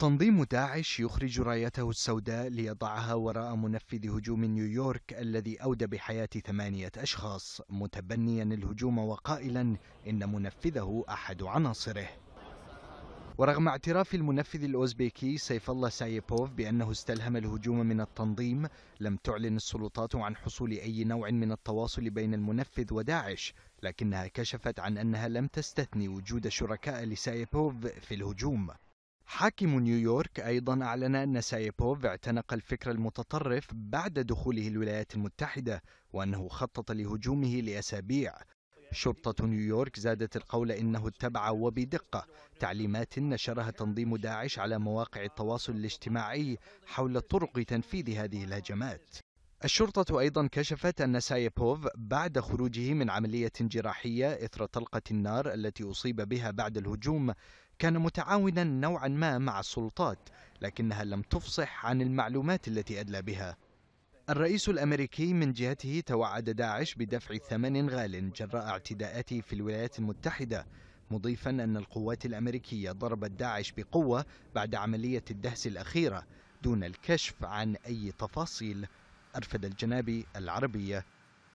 تنظيم داعش يخرج رايته السوداء ليضعها وراء منفذ هجوم نيويورك الذي أودى بحياة ثمانية أشخاص متبنيا الهجوم وقائلا إن منفذه أحد عناصره ورغم اعتراف المنفذ الأوزبيكي سيف الله سايبوف بأنه استلهم الهجوم من التنظيم لم تعلن السلطات عن حصول أي نوع من التواصل بين المنفذ وداعش لكنها كشفت عن أنها لم تستثني وجود شركاء لسايبوف في الهجوم حاكم نيويورك أيضا أعلن أن سايبوف اعتنق الفكر المتطرف بعد دخوله الولايات المتحدة وأنه خطط لهجومه لأسابيع شرطة نيويورك زادت القول إنه اتبع وبدقة تعليمات نشرها تنظيم داعش على مواقع التواصل الاجتماعي حول طرق تنفيذ هذه الهجمات الشرطة أيضا كشفت أن سايبوف بعد خروجه من عملية جراحية إثر طلقة النار التي أصيب بها بعد الهجوم كان متعاونا نوعا ما مع السلطات لكنها لم تفصح عن المعلومات التي أدلى بها الرئيس الأمريكي من جهته توعد داعش بدفع ثمن غال جراء اعتداءاته في الولايات المتحدة مضيفا أن القوات الأمريكية ضربت داعش بقوة بعد عملية الدهس الأخيرة دون الكشف عن أي تفاصيل أرفد الجنابي العربية